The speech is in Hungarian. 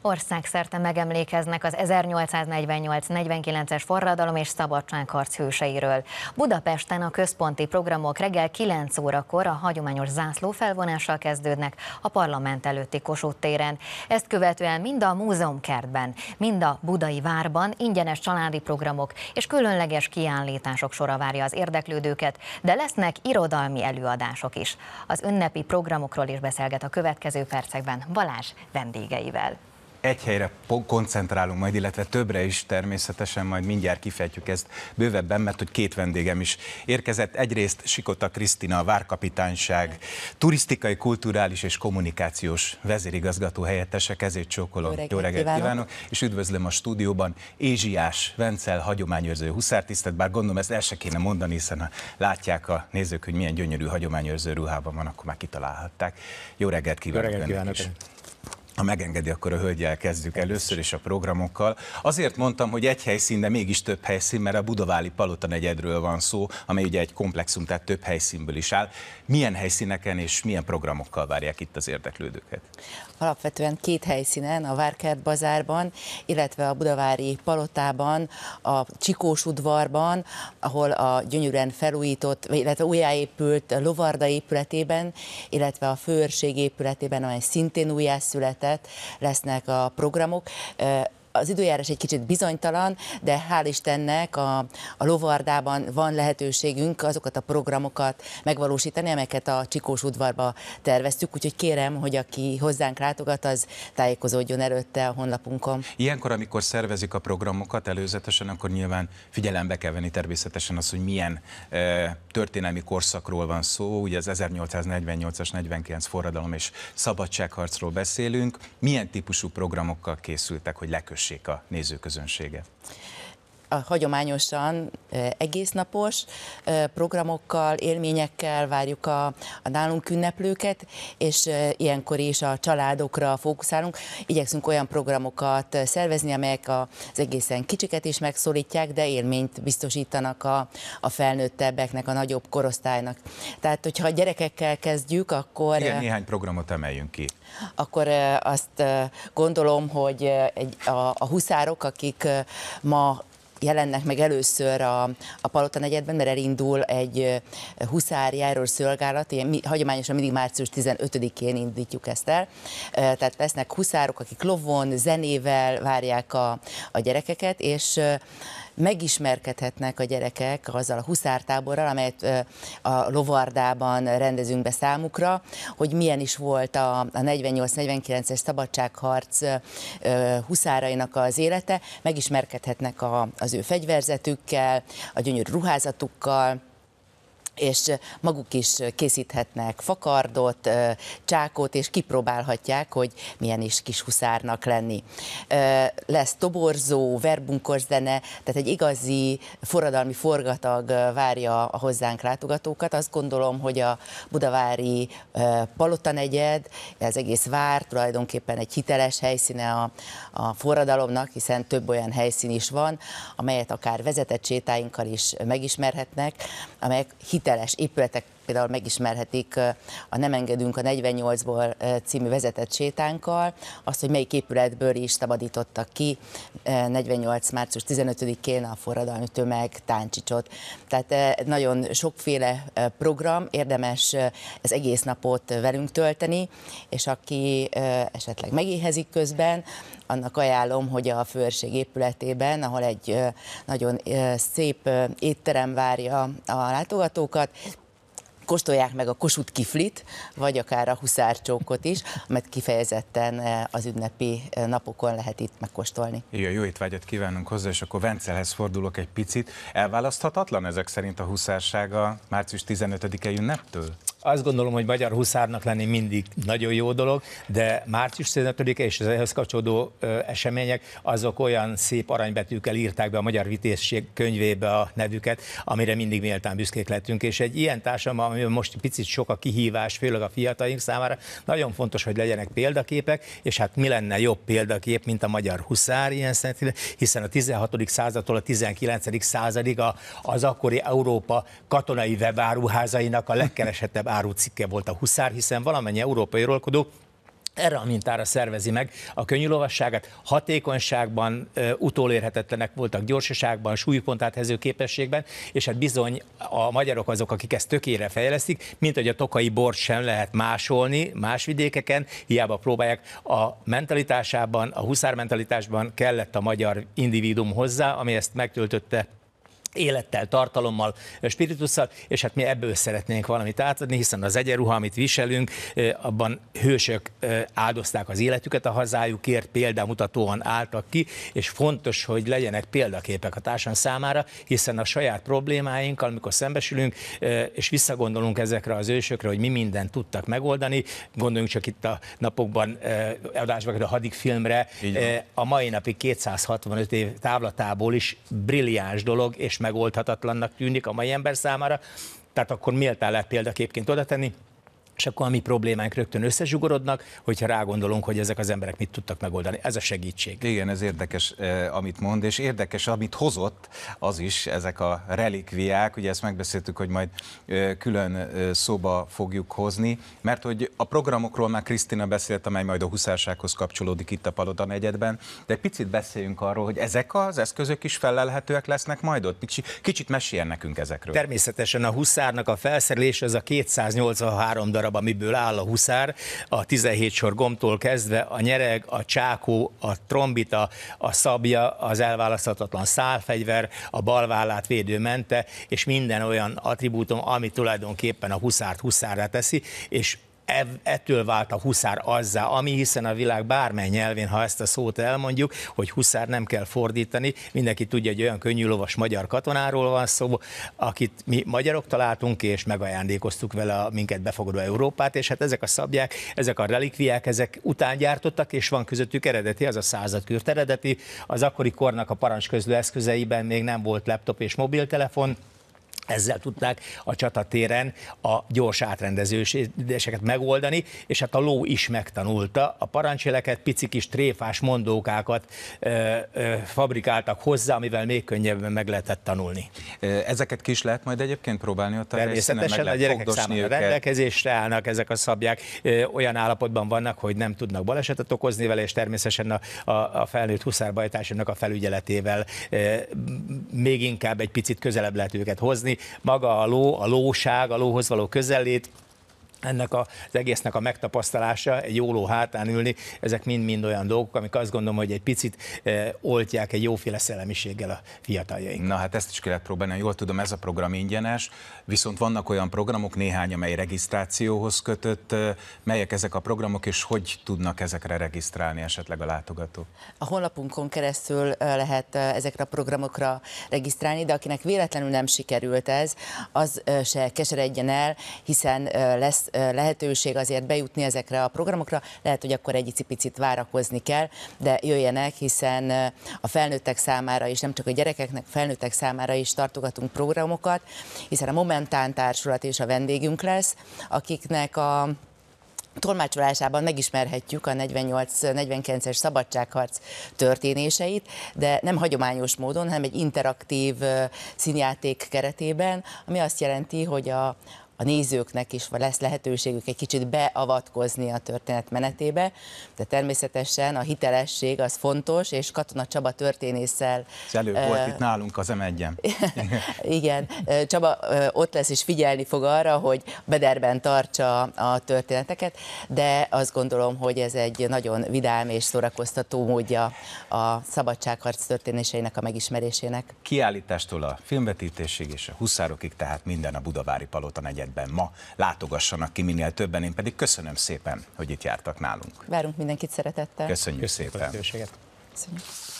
Országszerte megemlékeznek az 1848-49-es forradalom és szabadságharc hőseiről. Budapesten a központi programok reggel 9 órakor a hagyományos zászló felvonással kezdődnek a parlament előtti Kossuth téren. Ezt követően mind a múzeumkertben, mind a Budai Várban ingyenes családi programok és különleges kiállítások sora várja az érdeklődőket, de lesznek irodalmi előadások is. Az ünnepi programokról is beszélget a következő percekben Balázs vendégeivel egy helyre koncentrálunk majd, illetve többre is természetesen, majd mindjárt kifejtjük ezt bővebben, mert hogy két vendégem is érkezett. Egyrészt Sikota Krisztina, a Várkapitányság turisztikai, kulturális és kommunikációs vezérigazgató helyettese, kezét csókolom. Jó reggelt, Jó reggelt kívánok. kívánok! És üdvözlöm a stúdióban Ézsiás Vencel, hagyományőrző huszártisztet, bár gondolom ezt el se kéne mondani, hiszen ha látják a nézők, hogy milyen gyönyörű hagyományőrző ruhában van, akkor már kitalálhatták. Jó reggelt kívánok! Jó reggelt kívánok! kívánok. Ha megengedi, akkor a hölgyel kezdjük először is a programokkal. Azért mondtam, hogy egy helyszín, de mégis több helyszín, mert a Budaváli Palota negyedről van szó, amely ugye egy komplexum, tehát több helyszínből is áll. Milyen helyszíneken és milyen programokkal várják itt az érdeklődőket? Alapvetően két helyszínen, a Várkert bazárban, illetve a Budavári Palotában, a Csikós udvarban, ahol a gyönyörűen felújított, illetve újjáépült Lovarda épületében, illetve a Főőrség épületében, amely szintén újjászületett, érintett lesznek a programok. Az időjárás egy kicsit bizonytalan, de hál' Istennek a, a lovardában van lehetőségünk azokat a programokat megvalósítani, amelyeket a Csikós udvarba terveztük, úgyhogy kérem, hogy aki hozzánk látogat, az tájékozódjon előtte a honlapunkon. Ilyenkor, amikor szervezik a programokat előzetesen, akkor nyilván figyelembe kell venni természetesen az, hogy milyen e, történelmi korszakról van szó, ugye az 1848-as 49 forradalom és szabadságharcról beszélünk, milyen típusú programokkal készültek, hogy lekössék megkeressék a nézőközönséget a hagyományosan egésznapos programokkal, élményekkel várjuk a, a nálunk ünneplőket, és ilyenkor is a családokra fókuszálunk. Igyekszünk olyan programokat szervezni, amelyek az egészen kicsiket is megszólítják, de élményt biztosítanak a, a felnőttebbeknek, a nagyobb korosztálynak. Tehát, hogyha a gyerekekkel kezdjük, akkor... Igen, néhány programot emeljünk ki. Akkor azt gondolom, hogy egy, a, a huszárok, akik ma jelennek meg először a, a Palota negyedben, mert elindul egy huszárjáról szolgálat, ilyen, mi, hagyományosan mindig március 15-én indítjuk ezt el, tehát lesznek huszárok, akik lovon, zenével várják a, a gyerekeket, és megismerkedhetnek a gyerekek azzal a huszártáborral, amelyet a Lovardában rendezünk be számukra, hogy milyen is volt a, 48-49-es szabadságharc huszárainak az élete, megismerkedhetnek a, az ő fegyverzetükkel, a gyönyörű ruházatukkal, és maguk is készíthetnek fakardot, csákot, és kipróbálhatják, hogy milyen is kis huszárnak lenni. Lesz toborzó, verbunkos zene, tehát egy igazi forradalmi forgatag várja a hozzánk látogatókat. Azt gondolom, hogy a budavári palota negyed, ez egész vár tulajdonképpen egy hiteles helyszíne a, a forradalomnak, hiszen több olyan helyszín is van, amelyet akár vezetett sétáinkkal is megismerhetnek, amelyek hiteles hiteles épületek például megismerhetik a Nem engedünk a 48-ból című vezetett sétánkkal, azt, hogy melyik épületből is szabadítottak ki 48. március 15-én a forradalmi tömeg táncsicsot. Tehát nagyon sokféle program, érdemes ez egész napot velünk tölteni, és aki esetleg megéhezik közben, annak ajánlom, hogy a főrség épületében, ahol egy nagyon szép étterem várja a látogatókat, kóstolják meg a kosut kiflit, vagy akár a huszárcsókot is, amit kifejezetten eh, az ünnepi eh, napokon lehet itt megkóstolni. Jó, jó étvágyat kívánunk hozzá, és akkor Vencelhez fordulok egy picit. Elválaszthatatlan ezek szerint a huszárság a március 15-e ünneptől? azt gondolom, hogy magyar huszárnak lenni mindig nagyon jó dolog, de március 15-e és az ehhez kapcsolódó események, azok olyan szép aranybetűkkel írták be a Magyar Vitézség könyvébe a nevüket, amire mindig méltán büszkék lettünk. És egy ilyen társadalom, ami most picit sok a kihívás, főleg a fiataink számára, nagyon fontos, hogy legyenek példaképek, és hát mi lenne jobb példakép, mint a magyar huszár ilyen szerint, hiszen a 16. századtól a 19. századig az akkori Európa katonai webáruházainak a legkeresettebb árucikke volt a Huszár, hiszen valamennyi európai uralkodó erre a mintára szervezi meg a könnyű lovasságát. Hatékonyságban ö, utolérhetetlenek voltak gyorsaságban, súlypontát hező képességben, és hát bizony a magyarok azok, akik ezt tökére fejlesztik, mint hogy a tokai bort sem lehet másolni más vidékeken, hiába próbálják. A mentalitásában, a huszár mentalitásban kellett a magyar individum hozzá, ami ezt megtöltötte élettel, tartalommal, spiritussal, és hát mi ebből szeretnénk valamit átadni, hiszen az egyenruha, amit viselünk, abban hősök áldozták az életüket a hazájukért, példamutatóan álltak ki, és fontos, hogy legyenek példaképek a társam számára, hiszen a saját problémáinkkal, amikor szembesülünk, és visszagondolunk ezekre az ősökre, hogy mi mindent tudtak megoldani, gondoljunk csak itt a napokban adásban, a hadik filmre, a mai napig 265 év távlatából is brilliáns dolog, és meg megoldhatatlannak tűnik a mai ember számára, tehát akkor méltán lehet példaképként oda tenni és akkor a mi problémánk rögtön összezsugorodnak, hogyha rágondolunk, hogy ezek az emberek mit tudtak megoldani. Ez a segítség. Igen, ez érdekes, eh, amit mond, és érdekes, amit hozott az is, ezek a relikviák, ugye ezt megbeszéltük, hogy majd eh, külön eh, szóba fogjuk hozni, mert hogy a programokról már Krisztina beszélt, amely majd a huszársághoz kapcsolódik itt a Palota negyedben, de egy picit beszéljünk arról, hogy ezek az eszközök is felelhetőek lesznek majd ott. Kicsit meséljen nekünk ezekről. Természetesen a huszárnak a felszerelés az a 283 darab darab, amiből áll a huszár, a 17 sor gomtól kezdve a nyereg, a csákó, a trombita, a szabja, az elválaszthatatlan szálfegyver, a balvállát védő mente, és minden olyan attribútum, ami tulajdonképpen a huszárt huszárra teszi, és ettől vált a huszár azzá, ami hiszen a világ bármely nyelvén, ha ezt a szót elmondjuk, hogy huszár nem kell fordítani, mindenki tudja, hogy olyan könnyű lovas magyar katonáról van szó, akit mi magyarok találtunk, és megajándékoztuk vele a minket befogadó Európát, és hát ezek a szabják, ezek a relikviák, ezek után gyártottak, és van közöttük eredeti, az a századkürt eredeti, az akkori kornak a parancsközlő eszközeiben még nem volt laptop és mobiltelefon, ezzel tudták a csatatéren a gyors átrendezéseket megoldani, és hát a ló is megtanulta. A parancseleket, pici kis tréfás mondókákat ö, ö, fabrikáltak hozzá, amivel még könnyebben meg lehetett tanulni. Ezeket ki is lehet majd egyébként próbálni ott a Természetesen a gyerekek számára őket. rendelkezésre állnak ezek a szabják, ö, olyan állapotban vannak, hogy nem tudnak balesetet okozni vele, és természetesen a, a, a felnőtt huszárbajtásának a felügyeletével ö, még inkább egy picit közelebb lehet őket hozni, maga a ló, a lóság, a lóhoz való közellét, ennek az egésznek a megtapasztalása, egy jóló hátán ülni, ezek mind-mind olyan dolgok, amik azt gondolom, hogy egy picit eh, oltják egy jóféle szellemiséggel a fiataljaink. Na hát ezt is kellett próbálni, jól tudom, ez a program ingyenes, viszont vannak olyan programok, néhány, amely regisztrációhoz kötött, eh, melyek ezek a programok, és hogy tudnak ezekre regisztrálni esetleg a látogatók? A honlapunkon keresztül eh, lehet ezekre a programokra regisztrálni, de akinek véletlenül nem sikerült ez, az se keseredjen el, hiszen lesz lehetőség azért bejutni ezekre a programokra, lehet, hogy akkor egy picit várakozni kell, de jöjjenek, hiszen a felnőttek számára is, nem csak a gyerekeknek, felnőttek számára is tartogatunk programokat, hiszen a Momentán Társulat és a vendégünk lesz, akiknek a tolmácsolásában megismerhetjük a 48-49-es szabadságharc történéseit, de nem hagyományos módon, hanem egy interaktív színjáték keretében, ami azt jelenti, hogy a, a nézőknek is lesz lehetőségük egy kicsit beavatkozni a történet menetébe, de természetesen a hitelesség az fontos, és Katona Csaba történésszel... Ez előbb uh, volt itt nálunk az m Igen, Csaba ott lesz és figyelni fog arra, hogy bederben tartsa a történeteket, de azt gondolom, hogy ez egy nagyon vidám és szórakoztató módja a szabadságharc történéseinek a megismerésének. Kiállítástól a filmvetítésig és a huszárokig, tehát minden a Budavári Palota negyed években ma látogassanak ki minél többen. Én pedig köszönöm szépen, hogy itt jártak nálunk. Várunk mindenkit szeretettel. Köszönjük, Köszönjük szépen. Köszönjük.